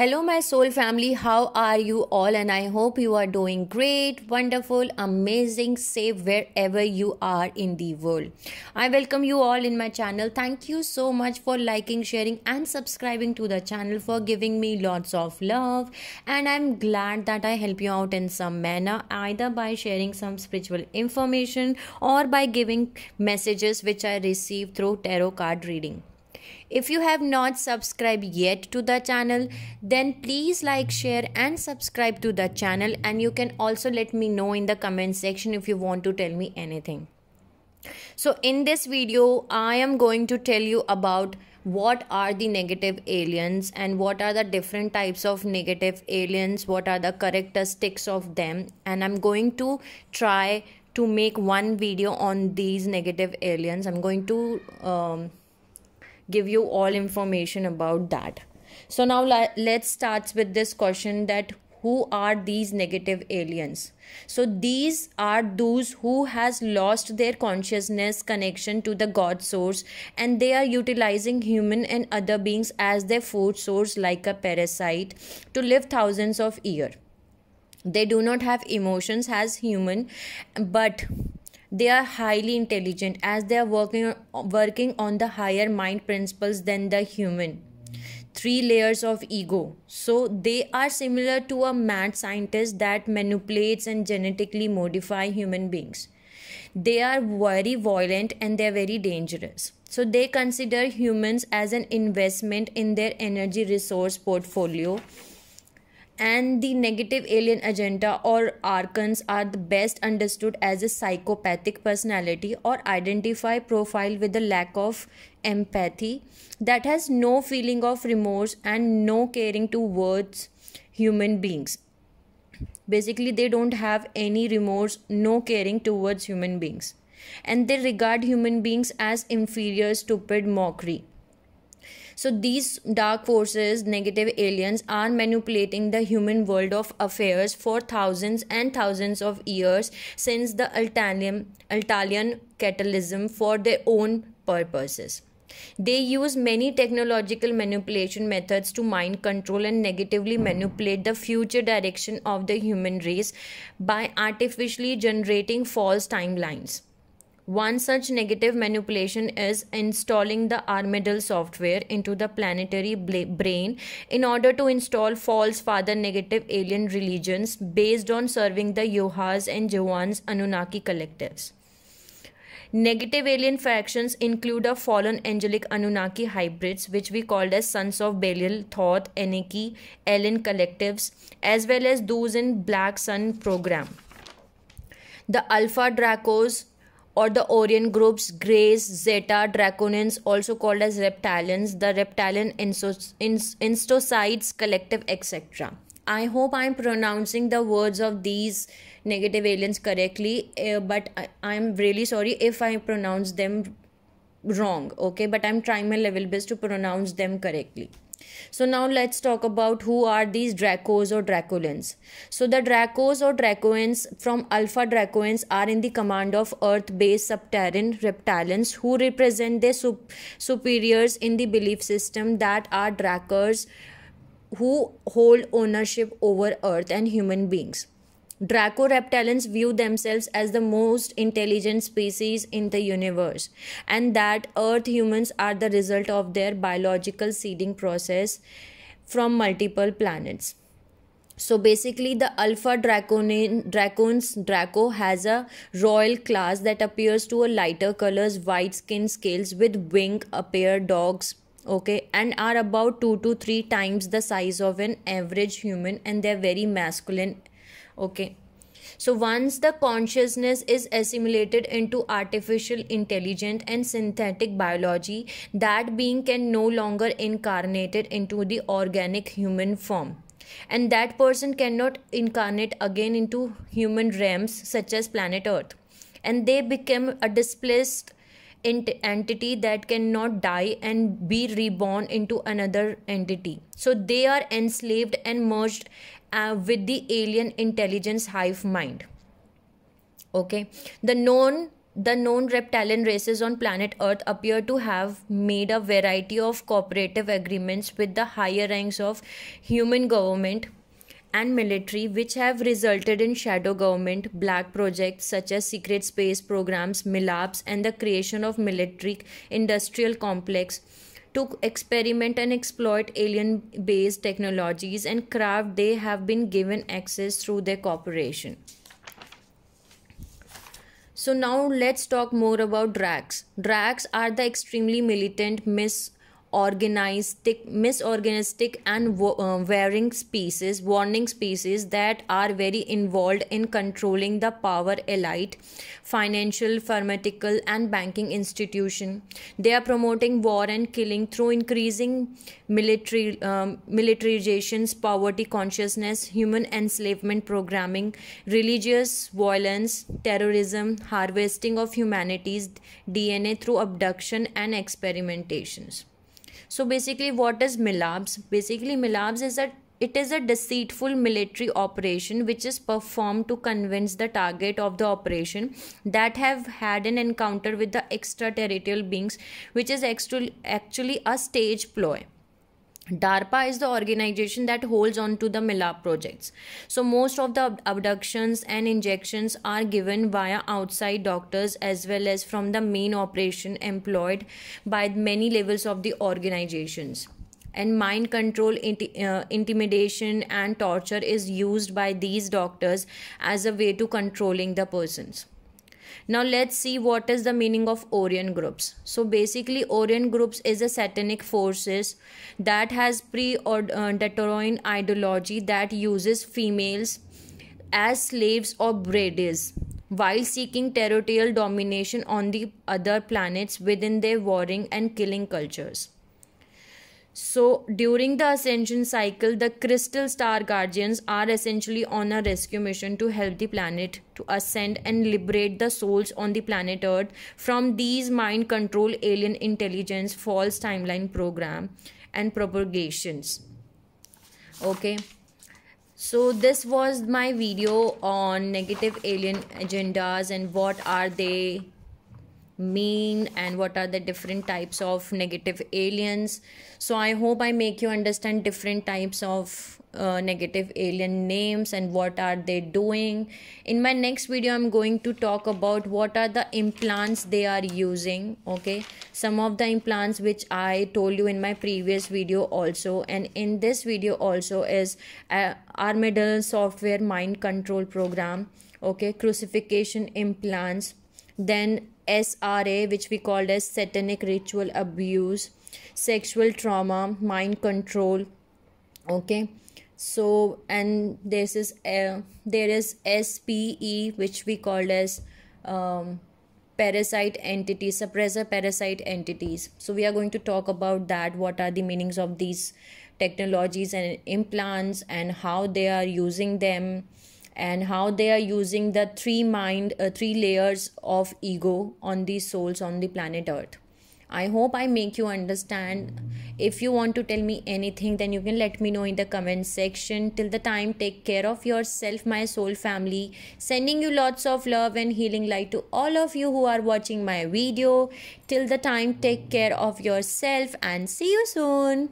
Hello, my soul family. How are you all? And I hope you are doing great, wonderful, amazing, safe wherever you are in the world. I welcome you all in my channel. Thank you so much for liking, sharing, and subscribing to the channel, for giving me lots of love. And I'm glad that I help you out in some manner, either by sharing some spiritual information or by giving messages which I receive through tarot card reading. If you have not subscribed yet to the channel, then please like, share and subscribe to the channel and you can also let me know in the comment section if you want to tell me anything. So in this video, I am going to tell you about what are the negative aliens and what are the different types of negative aliens, what are the characteristics of them and I'm going to try to make one video on these negative aliens. I'm going to um, give you all information about that so now let's start with this question that who are these negative aliens so these are those who has lost their consciousness connection to the god source and they are utilizing human and other beings as their food source like a parasite to live thousands of years they do not have emotions as human but they are highly intelligent as they are working, working on the higher mind principles than the human. Three layers of ego. So they are similar to a mad scientist that manipulates and genetically modify human beings. They are very violent and they are very dangerous. So they consider humans as an investment in their energy resource portfolio and the negative alien agenda or archons are the best understood as a psychopathic personality or identify profile with the lack of empathy that has no feeling of remorse and no caring towards human beings basically they don't have any remorse no caring towards human beings and they regard human beings as inferior stupid mockery so these dark forces, negative aliens, are manipulating the human world of affairs for thousands and thousands of years since the Altalian, Altalian for their own purposes. They use many technological manipulation methods to mind control and negatively manipulate the future direction of the human race by artificially generating false timelines. One such negative manipulation is installing the Armadil software into the planetary brain in order to install false father negative alien religions based on serving the Yohas and Jawans Anunnaki collectives. Negative alien factions include a fallen angelic Anunnaki hybrids, which we called as Sons of Belial, Thoth, Eneki, Alien collectives, as well as those in Black Sun program. The Alpha Dracos, or the Orion groups Greys, Zeta, Draconians, also called as reptilians, the reptilian instocytes collective, etc. I hope I'm pronouncing the words of these negative aliens correctly, uh, but I, I'm really sorry if I pronounce them wrong, okay? But I'm trying my level best to pronounce them correctly. So now let's talk about who are these Dracos or draculins. So the Dracos or Dracoans from Alpha Dracoans are in the command of Earth-based subterranean reptilians who represent their sup- superiors in the belief system that are drackers, who hold ownership over Earth and human beings. Draco reptilians view themselves as the most intelligent species in the universe, and that Earth humans are the result of their biological seeding process from multiple planets. So basically, the Alpha Draconin, Dracon's Draco has a royal class that appears to a lighter colors, white skin scales with wing appear dogs okay and are about 2 to 3 times the size of an average human and they're very masculine okay so once the consciousness is assimilated into artificial intelligence and synthetic biology that being can no longer incarnated into the organic human form and that person cannot incarnate again into human realms such as planet earth and they become a displaced ent- entity that cannot die and be reborn into another entity so they are enslaved and merged uh, with the alien intelligence hive mind okay the known the known reptilian races on planet Earth appear to have made a variety of cooperative agreements with the higher ranks of human government and military, which have resulted in shadow government, black projects such as secret space programs, MILAPs, and the creation of military industrial complex to experiment and exploit alien based technologies and craft they have been given access through their corporation. So now let's talk more about Drax. Drax are the extremely militant, Miss organistic misorganistic and uh, wearing species warning species that are very involved in controlling the power elite financial pharmaceutical and banking institution they are promoting war and killing through increasing military um, militarizations poverty consciousness human enslavement programming religious violence terrorism harvesting of humanity's dna through abduction and experimentations so basically, what is Milabs? Basically, Milabs is a it is a deceitful military operation which is performed to convince the target of the operation that have had an encounter with the extraterrestrial beings, which is actually a stage ploy. DARPA is the organization that holds on to the Milab projects. So, most of the abductions and injections are given via outside doctors as well as from the main operation employed by many levels of the organizations. And mind control, inti- uh, intimidation, and torture is used by these doctors as a way to controlling the persons. Now let's see what is the meaning of Orion groups. So basically Orion groups is a satanic forces that has pre or uh, ideology that uses females as slaves or braidees while seeking territorial domination on the other planets within their warring and killing cultures. So, during the ascension cycle, the crystal star guardians are essentially on a rescue mission to help the planet to ascend and liberate the souls on the planet Earth from these mind control alien intelligence false timeline program and propagations. Okay. So, this was my video on negative alien agendas and what are they mean and what are the different types of negative aliens so i hope i make you understand different types of uh, negative alien names and what are they doing in my next video i'm going to talk about what are the implants they are using okay some of the implants which i told you in my previous video also and in this video also is uh, armadillo software mind control program okay crucifixation implants then SRA, which we called as satanic ritual abuse, sexual trauma, mind control. Okay, so and this is uh, there is SPE, which we called as um, parasite entities, suppressor parasite entities. So we are going to talk about that. What are the meanings of these technologies and implants and how they are using them? and how they are using the three mind uh, three layers of ego on these souls on the planet earth i hope i make you understand if you want to tell me anything then you can let me know in the comment section till the time take care of yourself my soul family sending you lots of love and healing light to all of you who are watching my video till the time take care of yourself and see you soon